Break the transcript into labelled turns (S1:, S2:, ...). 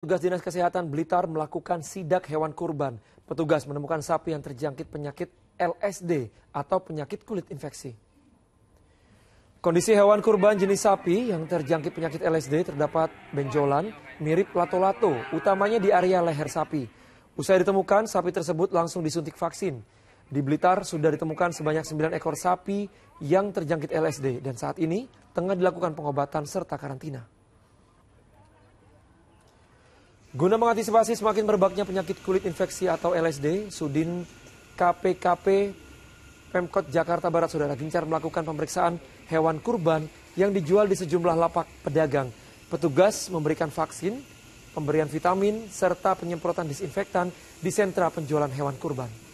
S1: Tugas Dinas Kesehatan Blitar melakukan sidak hewan kurban. Petugas menemukan sapi yang terjangkit penyakit LSD atau penyakit kulit infeksi. Kondisi hewan kurban jenis sapi yang terjangkit penyakit LSD terdapat benjolan mirip lato-lato, utamanya di area leher sapi. Usai ditemukan, sapi tersebut langsung disuntik vaksin. Di Blitar sudah ditemukan sebanyak 9 ekor sapi yang terjangkit LSD dan saat ini tengah dilakukan pengobatan serta karantina. Guna mengantisipasi semakin merebaknya penyakit kulit infeksi atau LSD, Sudin KPKP Pemkot Jakarta Barat Saudara gencar melakukan pemeriksaan hewan kurban yang dijual di sejumlah lapak pedagang. Petugas memberikan vaksin, pemberian vitamin, serta penyemprotan disinfektan di sentra penjualan hewan kurban.